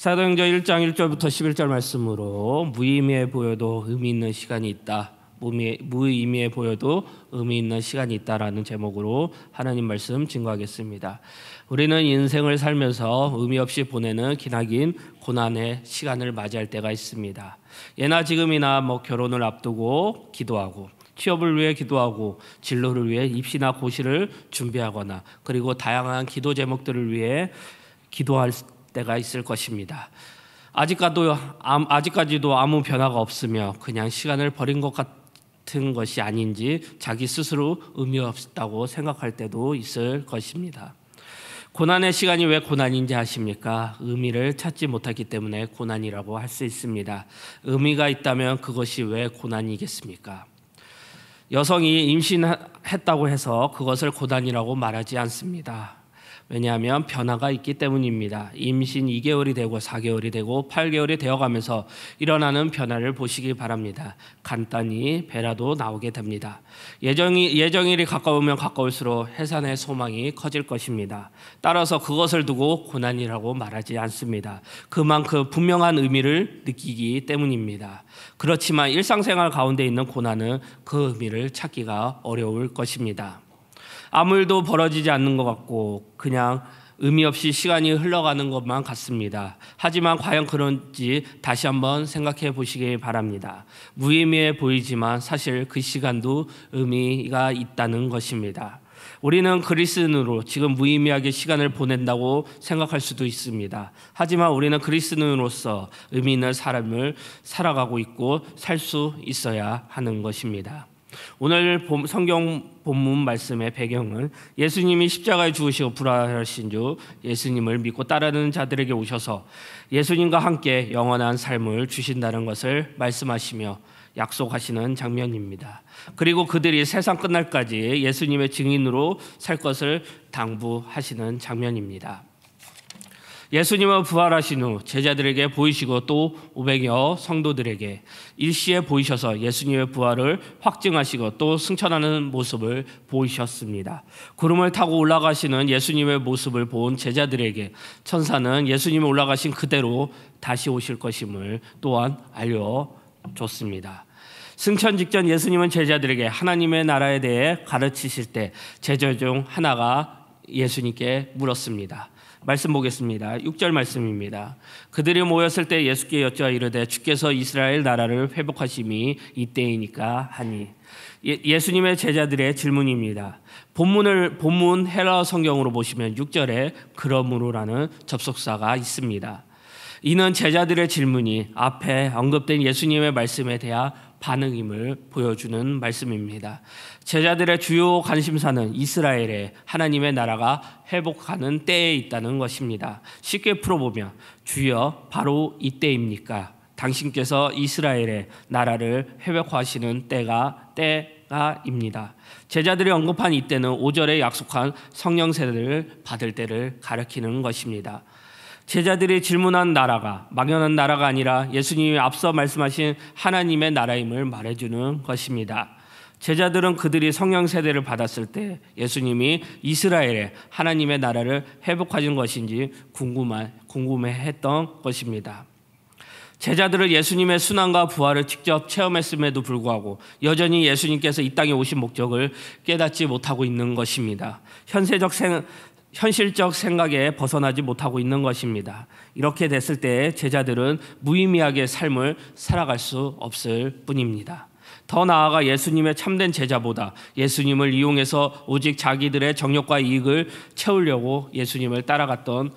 사도행전 1장 1절부터 11절 말씀으로 무의미해 보여도 의미 있는 시간이 있다. 무의, 미해 보여도 의미 있는 시간이 있다라는 제목으로 하나님 말씀 증거하겠습니다. 우리는 인생을 살면서 의미 없이 보내는 기나긴 고난의 시간을 맞이할 때가 있습니다. 예나 지금이나 뭐 결혼을 앞두고 기도하고 취업을 위해 기도하고 진로를 위해 입시나 고시를 준비하거나 그리고 다양한 기도 제목들을 위해 기도할 때가 있을 것입니다. 아직까지도 아직까지도 아무 변화가 없으며 그냥 시간을 버린 것 같은 것이 아닌지 자기 스스로 의미 없다고 생각할 때도 있을 것입니다. 고난의 시간이 왜 고난인지 아십니까? 의미를 찾지 못하기 때문에 고난이라고 할 수 있습니다. 의미가 있다면 그것이 왜 고난이겠습니까? 여성이 임신했다고 해서 그것을 고난이라고 말하지 않습니다. 왜냐하면 변화가 있기 때문입니다. 임신 2개월이 되고 4개월이 되고 8개월이 되어가면서 일어나는 변화를 보시기 바랍니다. 간단히 배라도 나오게 됩니다. 예정이, 예정일이 가까우면 가까울수록 해산의 소망이 커질 것입니다. 따라서 그것을 두고 고난이라고 말하지 않습니다. 그만큼 분명한 의미를 느끼기 때문입니다. 그렇지만 일상생활 가운데 있는 고난은 그 의미를 찾기가 어려울 것입니다. 아무 일도 벌어지지 않는 것 같고 그냥 의미 없이 시간이 흘러가는 것만 같습니다. 하지만 과연 그런지 다시 한번 생각해 보시기 바랍니다. 무의미해 보이지만 사실 그 시간도 의미가 있다는 것입니다. 우리는 그리스인으로 지금 무의미하게 시간을 보낸다고 생각할 수도 있습니다. 하지만 우리는 그리스인으로서 의미 있는 사람을 살아가고 있고 살 수 있어야 하는 것입니다. 오늘 성경 본문 말씀의 배경은 예수님이 십자가에 죽으시고 불하신 주 예수님을 믿고 따르는 자들에게 오셔서 예수님과 함께 영원한 삶을 주신다는 것을 말씀하시며 약속하시는 장면입니다. 그리고 그들이 세상 끝날까지 예수님의 증인으로 살 것을 당부하시는 장면입니다. 예수님은 부활하신 후 제자들에게 보이시고 또 500여 성도들에게 일시에 보이셔서 예수님의 부활을 확증하시고 또 승천하는 모습을 보이셨습니다. 구름을 타고 올라가시는 예수님의 모습을 본 제자들에게 천사는 예수님이 올라가신 그대로 다시 오실 것임을 또한 알려줬습니다. 승천 직전 예수님은 제자들에게 하나님의 나라에 대해 가르치실 때 제자 중 하나가 예수님께 물었습니다. 말씀 보겠습니다. 6절 말씀입니다. 그들이 모였을 때 예수께 여쭤 이르되 주께서 이스라엘 나라를 회복하심이 이때이니까 하니 예, 수님의 제자들의 질문입니다. 본문을 본문 헬라 성경으로 보시면 6절에 그러므로라는 접속사가 있습니다. 이는 제자들의 질문이 앞에 언급된 예수님의 말씀에 대한 반응임을 보여주는 말씀입니다. 제자들의 주요 관심사는 이스라엘의 하나님의 나라가 회복하는 때에 있다는 것입니다. 쉽게 풀어보면 주여 바로 이때입니까? 당신께서 이스라엘의 나라를 회복하시는 때가 때가입니다. 제자들이 언급한 이때는 5절에 약속한 성령 세례를 받을 때를 가리키는 것입니다. 제자들이 질문한 나라가 막연한 나라가 아니라 예수님이 앞서 말씀하신 하나님의 나라임을 말해주는 것입니다. 제자들은 그들이 성령 세례를 받았을 때 예수님이 이스라엘의 하나님의 나라를 회복하신 것인지 궁금한 궁금해했던 것입니다. 제자들은 예수님의 순환과 부활을 직접 체험했음에도 불구하고 여전히 예수님께서 이 땅에 오신 목적을 깨닫지 못하고 있는 것입니다. 현세적 생, 현실적 생각에 벗어나지 못하고 있는 것입니다. 이렇게 됐을 때 제자들은 무의미하게 삶을 살아갈 수 없을 뿐입니다. 더 나아가 예수님의 참된 제자보다 예수님을 이용해서 오직 자기들의 정욕과 이익을 채우려고 예수님을 따라갔던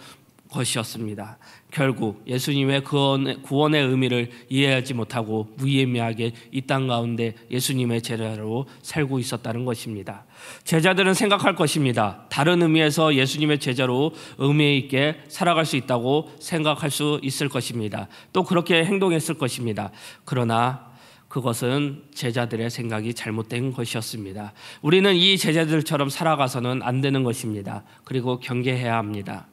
것이었습니다. 결국 예수님의 구원의 의미를 이해하지 못하고 무의미하게 이 땅 가운데 예수님의 제자로 살고 있었다는 것입니다. 제자들은 생각할 것입니다. 다른 의미에서 예수님의 제자로 의미 있게 살아갈 수 있다고 생각할 수 있을 것입니다. 또 그렇게 행동했을 것입니다. 그러나 그것은 제자들의 생각이 잘못된 것이었습니다. 우리는 이 제자들처럼 살아가서는 안 되는 것입니다. 그리고 경계해야 합니다.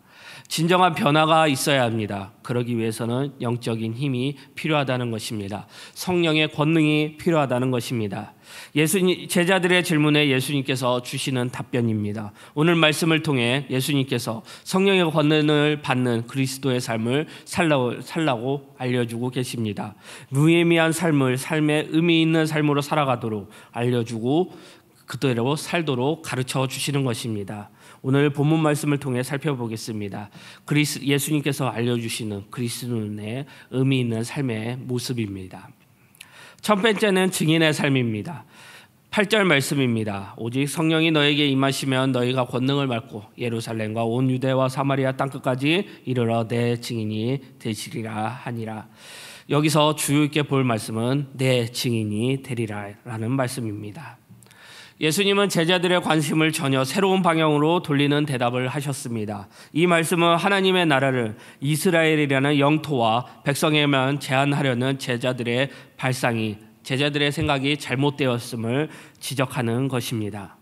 진정한 변화가 있어야 합니다. 그러기 위해서는 영적인 힘이 필요하다는 것입니다. 성령의 권능이 필요하다는 것입니다. 예수님 제자들의 질문에 예수님께서 주시는 답변입니다. 오늘 말씀을 통해 예수님께서 성령의 권능을 받는 그리스도의 삶을 살라고, 살라고 알려주고 계십니다. 무의미한 삶을 삶의 의미 있는 삶으로 살아가도록 알려주고 그대로 살도록 가르쳐 주시는 것입니다. 오늘 본문 말씀을 통해 살펴보겠습니다. 그리스 예수님께서 알려주시는 그리스도인의 의미 있는 삶의 모습입니다. 첫 번째는 증인의 삶입니다. 8절 말씀입니다. 오직 성령이 너에게 임하시면 너희가 권능을 받고 예루살렘과 온 유대와 사마리아 땅끝까지 이르러 내 증인이 되시리라 하니라. 여기서 주요 있게 볼 말씀은 내 증인이 되리라라는 말씀입니다. 예수님은 제자들의 관심을 전혀 새로운 방향으로 돌리는 대답을 하셨습니다. 이 말씀은 하나님의 나라를 이스라엘이라는 영토와 백성에만 제한하려는 제자들의 발상이 제자들의 생각이 잘못되었음을 지적하는 것입니다.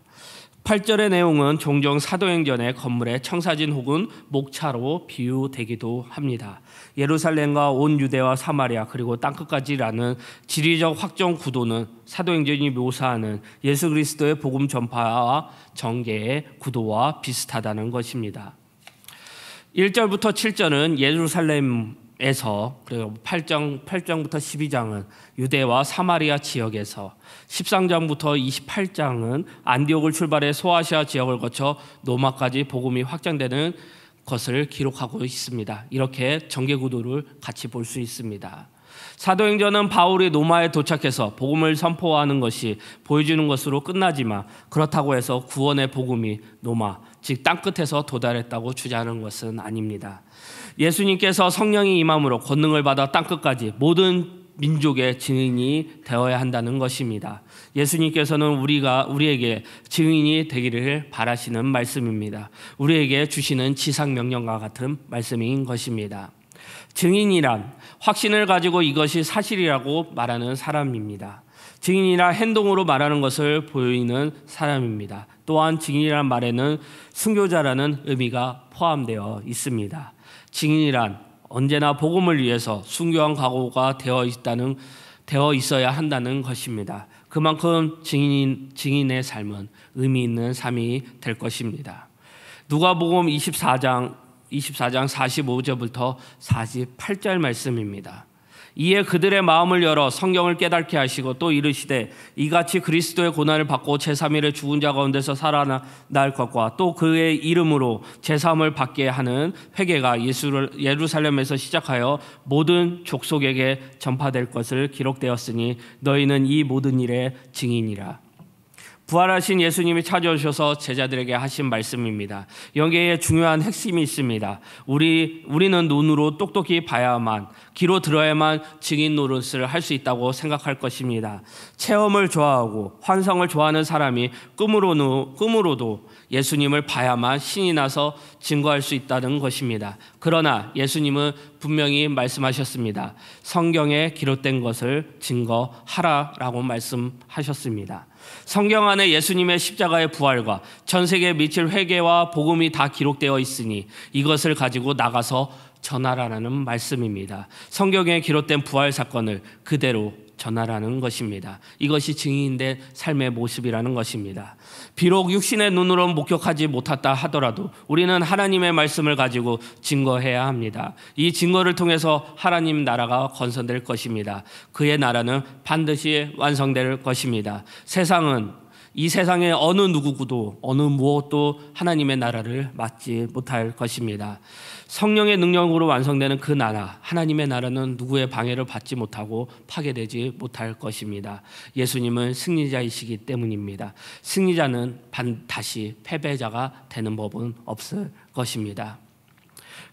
8절의 내용은 종종 사도행전의 건물의 청사진 혹은 목차로 비유되기도 합니다. 예루살렘과 온 유대와 사마리아 그리고 땅끝까지라는 지리적 확정 구도는 사도행전이 묘사하는 예수 그리스도의 복음 전파와 전개의 구도와 비슷하다는 것입니다. 1절부터 7절은 예루살렘 에서 그리고 8장 8장부터 12장은 유대와 사마리아 지역에서 13장부터 28장은 안디옥을 출발해 소아시아 지역을 거쳐 로마까지 복음이 확장되는 것을 기록하고 있습니다. 이렇게 전개 구도를 같이 볼 수 있습니다. 사도행전은 바울이 로마에 도착해서 복음을 선포하는 것이 보여지는 것으로 끝나지만 그렇다고 해서 구원의 복음이 로마, 즉 땅끝에서 도달했다고 주장하는 것은 아닙니다. 예수님께서 성령이 임함으로 권능을 받아 땅끝까지 모든 민족의 증인이 되어야 한다는 것입니다. 예수님께서는 우리가 우리에게 증인이 되기를 바라시는 말씀입니다. 우리에게 주시는 지상 명령과 같은 말씀인 것입니다. 증인이란 확신을 가지고 이것이 사실이라고 말하는 사람입니다. 증인이라 행동으로 말하는 것을 보이는 사람입니다. 또한 증인이란 말에는 순교자라는 의미가 포함되어 있습니다. 증인이란 언제나 복음을 위해서 순교한 각오가 되어 있다는 되어 있어야 한다는 것입니다. 그만큼 증인 증인의 삶은 의미 있는 삶이 될 것입니다. 누가복음 24장 24장 45절부터 48절 말씀입니다. 이에 그들의 마음을 열어 성경을 깨닫게 하시고 또 이르시되 이같이 그리스도의 고난을 받고 제3일에 죽은 자 가운데서 살아날 것과 또 그의 이름으로 제3을 받게 하는 회개가 예수를 예루살렘에서 시작하여 모든 족속에게 전파될 것을 기록되었으니 너희는 이 모든 일의 증인이라 부활하신 예수님이 찾아오셔서 제자들에게 하신 말씀입니다. 여기에 중요한 핵심이 있습니다. 우리 우리는 눈으로 똑똑히 봐야만 귀로 들어야만 증인 노릇을 할 수 있다고 생각할 것입니다. 체험을 좋아하고 환상을 좋아하는 사람이 꿈으로는 꿈으로도 예수님을 봐야만 신이 나서 증거할 수 있다는 것입니다. 그러나 예수님은 분명히 말씀하셨습니다. 성경에 기록된 것을 증거하라라고 말씀하셨습니다. 성경 안에 예수님의 십자가의 부활과 전 세계에 미칠 회개와 복음이 다 기록되어 있으니 이것을 가지고 나가서 전하라라는 말씀입니다. 성경에 기록된 부활 사건을 그대로 전하라는 것입니다. 이것이 증인된 삶의 모습이라는 것입니다. 비록 육신의 눈으로 목격하지 못했다 하더라도 우리는 하나님의 말씀을 가지고 증거해야 합니다. 이 증거를 통해서 하나님 나라가 건설될 것입니다. 그의 나라는 반드시 완성될 것입니다. 세상은 이 세상의 어느 누구도 어느 무엇도 하나님의 나라를 맞지 못할 것입니다. 성령의 능력으로 완성되는 그 나라, 하나님의 나라는 누구의 방해를 받지 못하고 파괴되지 못할 것입니다. 예수님은 승리자이시기 때문입니다. 승리자는 반드시 패배자가 되는 법은 없을 것입니다.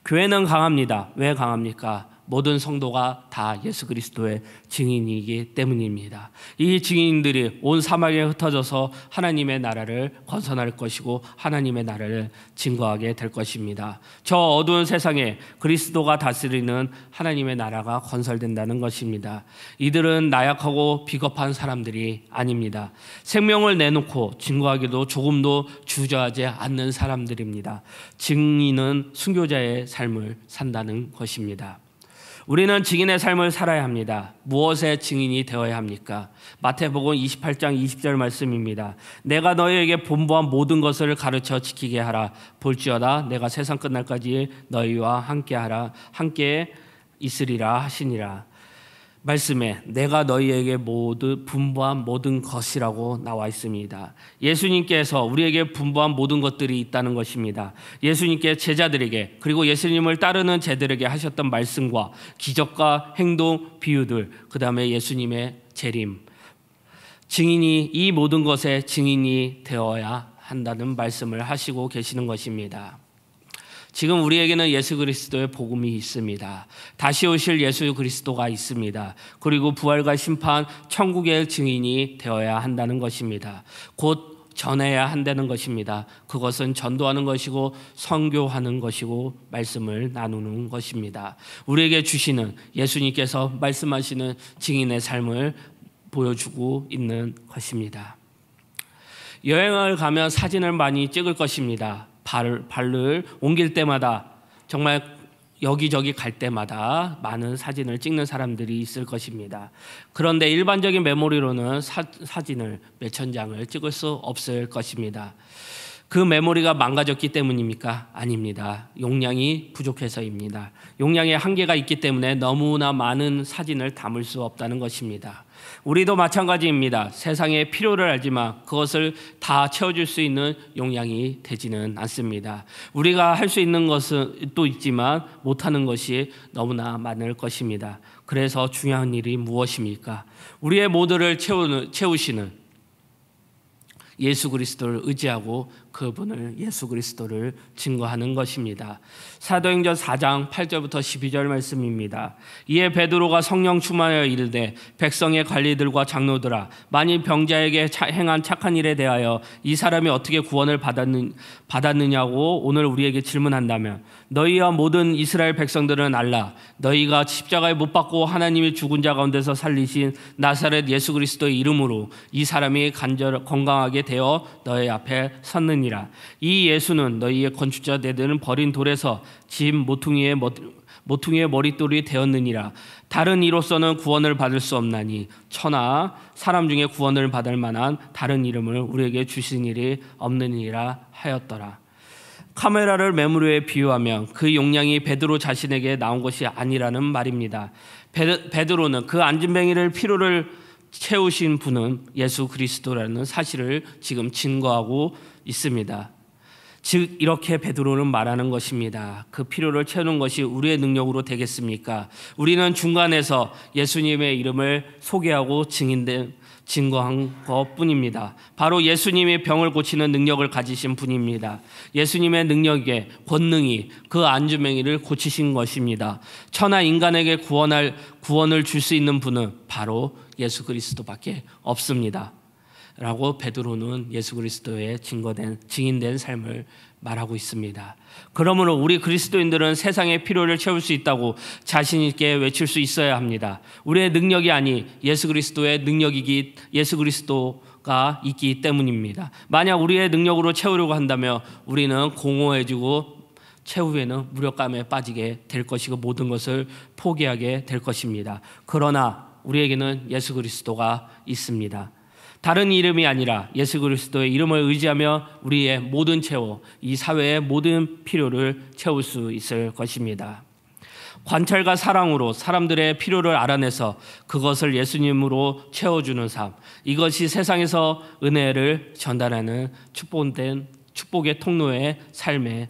교회는 강합니다. 왜 강합니까? 모든 성도가 다 예수 그리스도의 증인이기 때문입니다. 이 증인들이 온 사막에 흩어져서 하나님의 나라를 건설할 것이고 하나님의 나라를 증거하게 될 것입니다. 저 어두운 세상에 그리스도가 다스리는 하나님의 나라가 건설된다는 것입니다. 이들은 나약하고 비겁한 사람들이 아닙니다. 생명을 내놓고 증거하기도 조금도 주저하지 않는 사람들입니다. 증인은 순교자의 삶을 산다는 것입니다. 우리는 증인의 삶을 살아야 합니다. 무엇의 증인이 되어야 합니까? 마태복음 28장 20절 말씀입니다. 내가 너희에게 본부한 모든 것을 가르쳐 지키게 하라. 볼지어다 내가 세상 끝날까지 너희와 함께하라. 함께 있으리라 하시니라. 말씀에 내가 너희에게 모두 분부한 모든 것이라고 나와 있습니다. 예수님께서 우리에게 분부한 모든 것들이 있다는 것입니다. 예수님께 제자들에게 그리고 예수님을 따르는 제들에게 하셨던 말씀과 기적과 행동, 비유들, 그다음에 예수님의 재림. 증인이 이 모든 것의 증인이 되어야 한다는 말씀을 하시고 계시는 것입니다. 지금 우리에게는 예수 그리스도의 복음이 있습니다. 다시 오실 예수 그리스도가 있습니다. 그리고 부활과 심판, 천국의 증인이 되어야 한다는 것입니다. 곧 전해야 한다는 것입니다. 그것은 전도하는 것이고 선교하는 것이고 말씀을 나누는 것입니다. 우리에게 주시는 예수님께서 말씀하시는 증인의 삶을 보여주고 있는 것입니다. 여행을 가면 사진을 많이 찍을 것입니다. 발, 발을 옮길 때마다 정말 여기저기 갈 때마다 많은 사진을 찍는 사람들이 있을 것입니다. 그런데 일반적인 메모리로는 사, 진을 몇천 장을 찍을 수 없을 것입니다. 그 메모리가 망가졌기 때문입니까? 아닙니다. 용량이 부족해서입니다. 용량의 한계가 있기 때문에 너무나 많은 사진을 담을 수 없다는 것입니다. 우리도 마찬가지입니다. 세상의 필요를 알지만 그것을 다 채워줄 수 있는 용량이 되지는 않습니다. 우리가 할 수 있는 것은 또 있지만 못하는 것이 너무나 많을 것입니다. 그래서 중요한 일이 무엇입니까? 우리의 모두를 채우는, 채우시는 예수 그리스도를 의지하고 그분을 예수 그리스도를 증거하는 것입니다. 사도행전 4장 8절부터 12절 말씀입니다. 이에 베드로가 성령 충만하여 이르되 백성의 관리들과 장로들아 만일 병자에게 차, 행한 착한 일에 대하여 이 사람이 어떻게 구원을 받았는, 받았느냐고 오늘 우리에게 질문한다면 너희와 모든 이스라엘 백성들은 알라 너희가 십자가에 못 박고 하나님이 죽은 자 가운데서 살리신 나사렛 예수 그리스도의 이름으로 이 사람이 간절 건강하게 되어 너희 앞에 섰느냐 되느니라 이 예수는 너희의 건축자 대드는 버린 돌에서 집 모퉁이의 모퉁이의 머릿돌이 되었느니라 다른 이로서는 구원을 받을 수 없나니 천하 사람 중에 구원을 받을 만한 다른 이름을 우리에게 주신 일이 없느니라 하였더라 카메라를 매물에 비유하면 그 용량이 베드로 자신에게 나온 것이 아니라는 말입니다 베드, 베드로는 그 안진뱅이를 필요를 채우신 분은 예수 그리스도라는 사실을 지금 증거하고 있습니다. 즉 이렇게 베드로는 말하는 것입니다. 그 필요를 채우는 것이 우리의 능력으로 되겠습니까? 우리는 중간에서 예수님의 이름을 소개하고 증인된 증거한 것뿐입니다. 바로 예수님이 병을 고치는 능력을 가지신 분입니다. 예수님의 능력에 권능이 그 안주맹이를 고치신 것입니다. 천하 인간에게 구원할 구원을 줄 수 있는 분은 바로 예수 그리스도밖에 없습니다. 라고 베드로는 예수 그리스도의 증거된 증인된 삶을 말하고 있습니다. 그러므로 우리 그리스도인들은 세상의 필요를 채울 수 있다고 자신 있게 외칠 수 있어야 합니다. 우리의 능력이 아니 예수 그리스도의 능력이기 예수 그리스도가 있기 때문입니다. 만약 우리의 능력으로 채우려고 한다면 우리는 공허해지고 최후에는 무력감에 빠지게 될 것이고 모든 것을 포기하게 될 것입니다. 그러나 우리에게는 예수 그리스도가 있습니다. 다른 이름이 아니라 예수 그리스도의 이름을 의지하며 우리의 모든 채워 이 사회의 모든 필요를 채울 수 있을 것입니다. 관찰과 사랑으로 사람들의 필요를 알아내서 그것을 예수님으로 채워주는 삶. 이것이 세상에서 은혜를 전달하는 축복된 축복의 통로의 삶의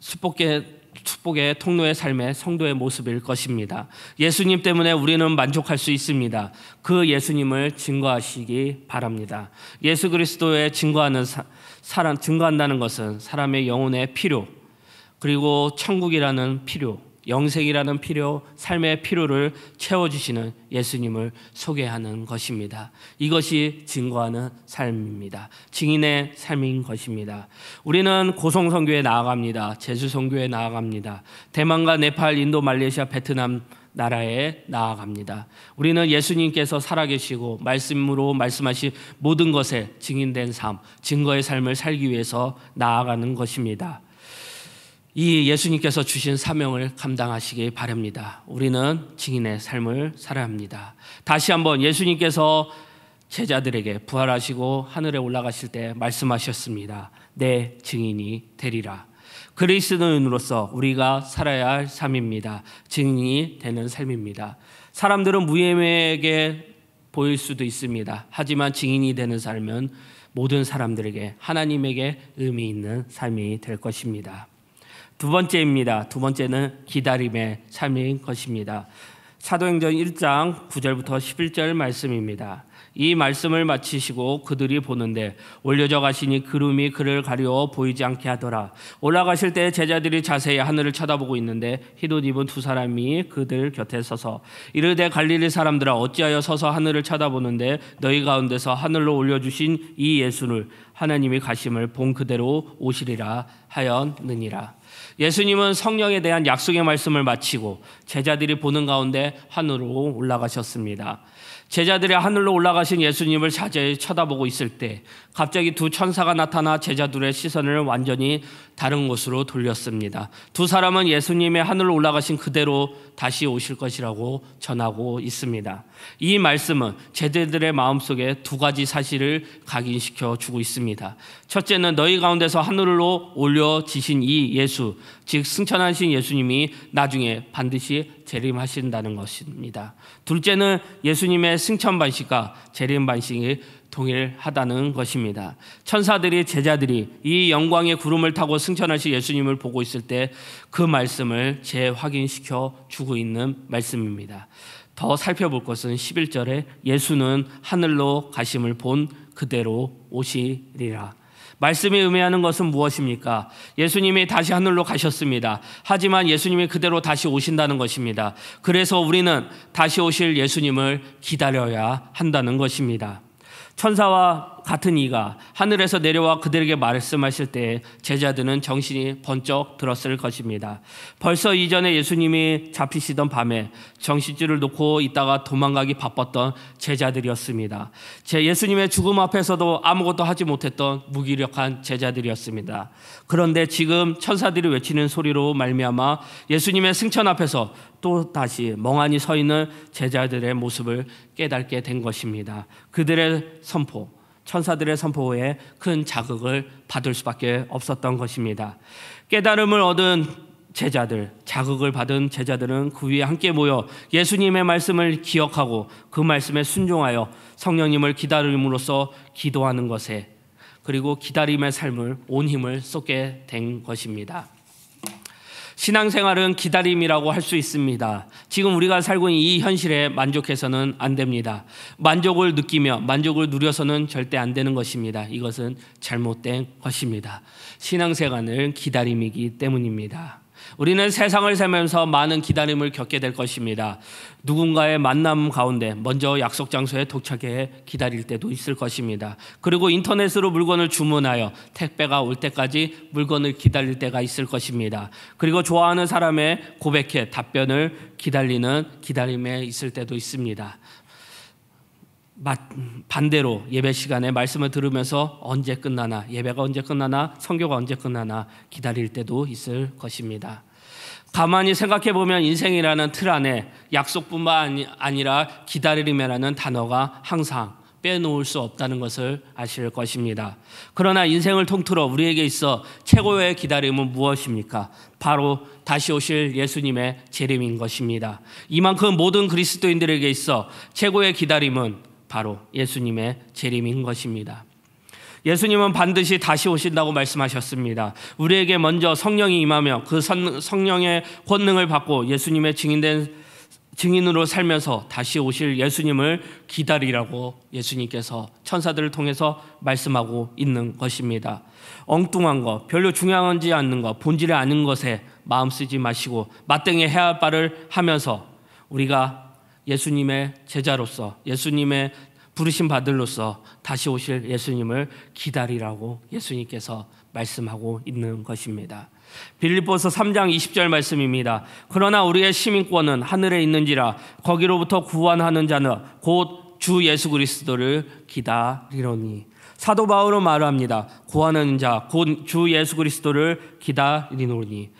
축복의 축복의 통로의 삶의 성도의 모습일 것입니다. 예수님 때문에 우리는 만족할 수 있습니다. 그 예수님을 증거하시기 바랍니다. 예수 그리스도의 증거하는 사, 사람 증거한다는 것은 사람의 영혼의 필요 그리고 천국이라는 필요 영생이라는 필요, 삶의 필요를 채워주시는 예수님을 소개하는 것입니다. 이것이 증거하는 삶입니다. 증인의 삶인 것입니다. 우리는 고성선교에 나아갑니다. 제주선교에 나아갑니다. 대만과 네팔, 인도, 말레이시아, 베트남, 나라에 나아갑니다. 우리는 예수님께서 살아계시고 말씀으로 말씀하신 모든 것에 증인된 삶, 증거의 삶을 살기 위해서 나아가는 것입니다. 이 예수님께서 주신 사명을 감당하시기 바랍니다. 우리는 증인의 삶을 살아야 합니다. 다시 한번 예수님께서 제자들에게 부활하시고 하늘에 올라가실 때 말씀하셨습니다. 내 증인이 되리라. 그리스도인으로서 우리가 살아야 할 삶입니다. 증인이 되는 삶입니다. 사람들은 무예매에게 보일 수도 있습니다. 하지만 증인이 되는 삶은 모든 사람들에게 하나님에게 의미 있는 삶이 될 것입니다. 두 번째입니다. 두 번째는 기다림의 삶인 것입니다. 사도행전 1장 9절부터 11절 말씀입니다. 이 말씀을 마치시고 그들이 보는데 올려져 가시니 그름이 그를 가려 보이지 않게 하더라. 올라가실 때 제자들이 자세히 하늘을 쳐다보고 있는데 흰 옷 입은 두 사람이 그들 곁에 서서 이르되 갈릴리 사람들아 어찌하여 서서 하늘을 쳐다보는데 너희 가운데서 하늘로 올려주신 이 예수를 하나님이 가심을 본 그대로 오시리라 하였느니라. 예수님은 성령에 대한 약속의 말씀을 마치고 제자들이 보는 가운데 하늘로 올라가셨습니다. 제자들이 하늘로 올라가신 예수님을 자제히 쳐다보고 있을 때 갑자기 두 천사가 나타나 제자들의 시선을 완전히 다른 곳으로 돌렸습니다. 두 사람은 예수님의 하늘로 올라가신 그대로 다시 오실 것이라고 전하고 있습니다. 이 말씀은 제자들의 마음속에 두 가지 사실을 각인시켜 주고 있습니다. 첫째는 너희 가운데서 하늘로 올려지신 이 예수, 즉 승천하신 예수님이 나중에 반드시 재림하신다는 것입니다. 둘째는 예수님의 승천 반식과 재림 반식이 동일하다는 것입니다. 천사들이 제자들이 이 영광의 구름을 타고 승천하실 예수님을 보고 있을 때 그 말씀을 재확인시켜 주고 있는 말씀입니다. 더 살펴볼 것은 11절에 예수는 하늘로 가심을 본 그대로 오시리라. 말씀이 의미하는 것은 무엇입니까? 예수님이 다시 하늘로 가셨습니다. 하지만 예수님이 그대로 다시 오신다는 것입니다. 그래서 우리는 다시 오실 예수님을 기다려야 한다는 것입니다. 천사와 같은 이가 하늘에서 내려와 그들에게 말씀하실 때 제자들은 정신이 번쩍 들었을 것입니다. 벌써 이전에 예수님이 잡히시던 밤에 정신줄을 놓고 있다가 도망가기 바빴던 제자들이었습니다. 제 예수님의 죽음 앞에서도 아무것도 하지 못했던 무기력한 제자들이었습니다. 그런데 지금 천사들이 외치는 소리로 말미암아 예수님의 승천 앞에서 또 다시 멍하니 서 있는 제자들의 모습을 깨닫게 된 것입니다. 그들의 선포 천사들의 선포에 큰 자극을 받을 수밖에 없었던 것입니다. 깨달음을 얻은 제자들, 자극을 받은 제자들은 그 위에 함께 모여 예수님의 말씀을 기억하고 그 말씀에 순종하여 성령님을 기다림으로써 기도하는 것에 그리고 기다림의 삶을 온 힘을 쏟게 된 것입니다. 신앙생활은 기다림이라고 할 수 있습니다. 지금 우리가 살고 있는 이 현실에 만족해서는 안 됩니다. 만족을 느끼며 만족을 누려서는 절대 안 되는 것입니다. 이것은 잘못된 것입니다. 신앙생활은 기다림이기 때문입니다. 우리는 세상을 살면서 많은 기다림을 겪게 될 것입니다. 누군가의 만남 가운데 먼저 약속 장소에 도착해 기다릴 때도 있을 것입니다. 그리고 인터넷으로 물건을 주문하여 택배가 올 때까지 물건을 기다릴 때가 있을 것입니다. 그리고 좋아하는 사람의 고백에 답변을 기다리는 기다림에 있을 때도 있습니다. 반대로 예배 시간에 말씀을 들으면서 언제 끝나나 예배가 언제 끝나나 성교가 언제 끝나나 기다릴 때도 있을 것입니다. 가만히 생각해 보면 인생이라는 틀 안에 약속뿐만 아니라 기다림이라는 단어가 항상 빼놓을 수 없다는 것을 아실 것입니다. 그러나 인생을 통틀어 우리에게 있어 최고의 기다림은 무엇입니까? 바로 다시 오실 예수님의 재림인 것입니다. 이만큼 모든 그리스도인들에게 있어 최고의 기다림은 바로 예수님의 재림인 것입니다. 예수님은 반드시 다시 오신다고 말씀하셨습니다. 우리에게 먼저 성령이 임하며 그 성령의 권능을 받고 예수님의 증인된 증인으로 살면서 다시 오실 예수님을 기다리라고 예수님께서 천사들을 통해서 말씀하고 있는 것입니다. 엉뚱한 것, 별로 중요한지 않는 것, 본질이 아닌 것에 마음 쓰지 마시고 마땅히 해야 할 바를 하면서 우리가 예수님의 제자로서 예수님의 부르심 받을로서 다시 오실 예수님을 기다리라고 예수님께서 말씀하고 있는 것입니다. 빌립보서 3장 20절 말씀입니다. 그러나 우리의 시민권은 하늘에 있는지라 거기로부터 구원하는 자는 곧 주 예수 그리스도를 기다리로니 사도 바울은 말합니다. 구하는 자 곧 주 예수 그리스도를 기다리노니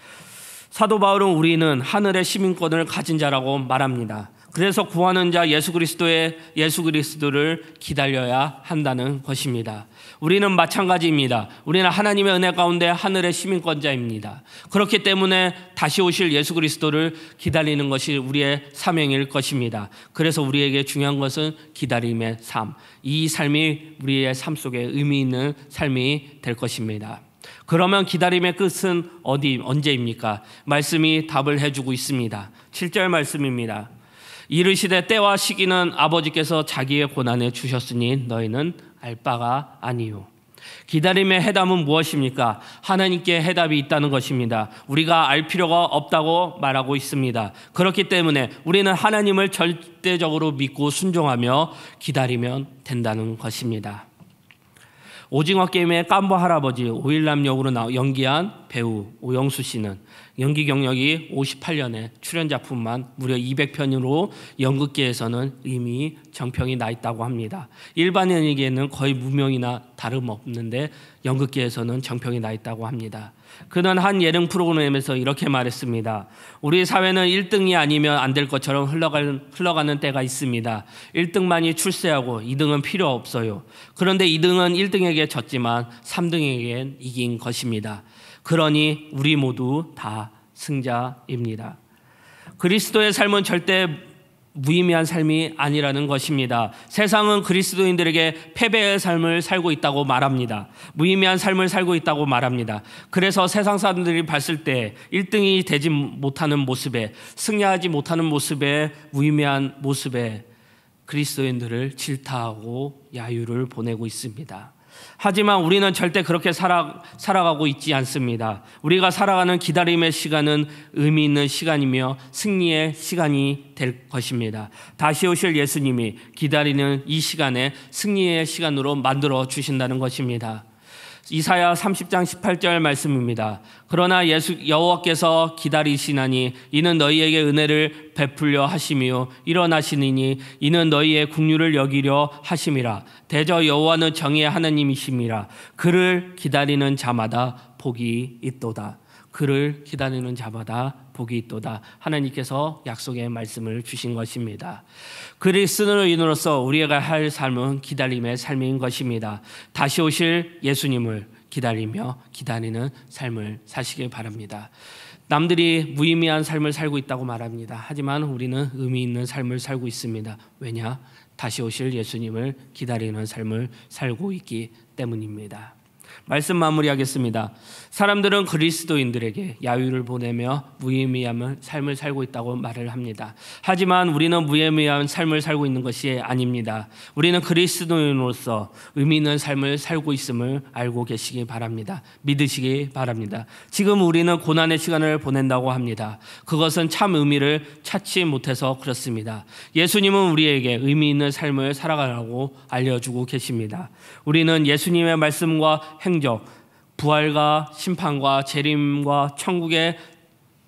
사도 바울은 우리는 하늘의 시민권을 가진 자라고 말합니다. 그래서 구하는 자 예수 그리스도의 예수 그리스도를 기다려야 한다는 것입니다. 우리는 마찬가지입니다. 우리는 하나님의 은혜 가운데 하늘의 시민권자입니다. 그렇기 때문에 다시 오실 예수 그리스도를 기다리는 것이 우리의 사명일 것입니다. 그래서 우리에게 중요한 것은 기다림의 삶. 이 삶이 우리의 삶 속에 의미 있는 삶이 될 것입니다. 그러면 기다림의 끝은 어디 언제입니까? 말씀이 답을 해 주고 있습니다. 7절 말씀입니다. 이르시되 때와 시기는 아버지께서 자기의 고난에 주셨으니 너희는 알 바가 아니요. 기다림의 해답은 무엇입니까? 하나님께 해답이 있다는 것입니다. 우리가 알 필요가 없다고 말하고 있습니다. 그렇기 때문에 우리는 하나님을 절대적으로 믿고 순종하며 기다리면 된다는 것입니다. 오징어 게임의 깜보 할아버지 오일남 역으로 나 연기한 배우 오영수 씨는 연기 경력이 58년에 출연 작품만 무려 200편으로 연극계에서는 이미 정평이 나 있다고 합니다. 일반인에게는 거의 무명이나 다름없는데 연극계에서는 정평이 나 있다고 합니다. 그는 한 예능 프로그램에서 이렇게 말했습니다. 우리 사회는 1등이 아니면 안 될 것처럼 흘러가는, 흘러가는 때가 있습니다. 1등만이 출세하고 2등은 필요 없어요. 그런데 2등은 1등에게 졌지만 3등에겐 이긴 것입니다. 그러니 우리 모두 다 승자입니다. 그리스도의 삶은 절대 무의미한 삶이 아니라는 것입니다. 세상은 그리스도인들에게 패배의 삶을 살고 있다고 말합니다. 무의미한 삶을 살고 있다고 말합니다. 그래서 세상 사람들이 봤을 때 1등이 되지 못하는 모습에 승리하지 못하는 모습에 무의미한 모습에 그리스도인들을 질타하고 야유를 보내고 있습니다. 하지만 우리는 절대 그렇게 살아, 살아가고 있지 않습니다. 우리가 살아가는 기다림의 시간은 의미 있는 시간이며 승리의 시간이 될 것입니다. 다시 오실 예수님이 기다리는 이 시간에 승리의 시간으로 만들어 주신다는 것입니다. 이사야 30장 18절 말씀입니다. 그러나 예수 여호와께서 기다리시나니 이는 너희에게 은혜를 베풀려 하시며 일어나시니니 이는 너희의 국류를 여기려 하심이라 대저 여호와는 정의의 하나님이심이라 그를 기다리는 자마다 복이 있도다. 그를 기다리는 자마다 복이 있도다 하나님께서 약속의 말씀을 주신 것입니다. 그리스도인으로서 우리가 할 삶은 기다림의 삶인 것입니다. 다시 오실 예수님을 기다리며 기다리는 삶을 사시길 바랍니다. 남들이 무의미한 삶을 살고 있다고 말합니다. 하지만 우리는 의미 있는 삶을 살고 있습니다. 왜냐? 다시 오실 예수님을 기다리는 삶을 살고 있기 때문입니다. 말씀 마무리하겠습니다. 사람들은 그리스도인들에게 야유를 보내며 무의미함 삶을 살고 있다고 말을 합니다. 하지만 우리는 무의미한 삶을 살고 있는 것이 아닙니다. 우리는 그리스도인으로서 의미 있는 삶을 살고 있음을 알고 계시기 바랍니다. 믿으시기 바랍니다. 지금 우리는 고난의 시간을 보낸다고 합니다. 그것은 참 의미를 찾지 못해서 그렇습니다. 예수님은 우리에게 의미 있는 삶을 살아가라고 알려주고 계십니다. 우리는 예수님의 말씀과 행적, 부활과 심판과 재림과 천국의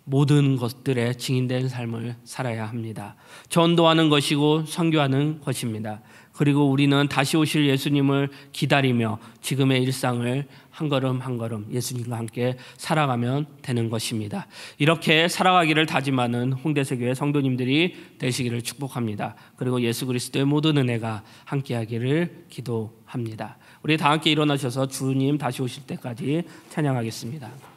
모든 것들에 증인된 삶을 살아야 합니다. 전도하는 것이고 선교하는 것입니다. 그리고 우리는 다시 오실 예수님을 기다리며 지금의 일상을 한 걸음 한 걸음 예수님과 함께 살아가면 되는 것입니다. 이렇게 살아가기를 다짐하는 홍대세교의 성도님들이 되시기를 축복합니다. 그리고 예수 그리스도의 모든 은혜가 함께하기를 기도합니다. 우리 다 함께 일어나셔서 주님 다시 오실 때까지 찬양하겠습니다.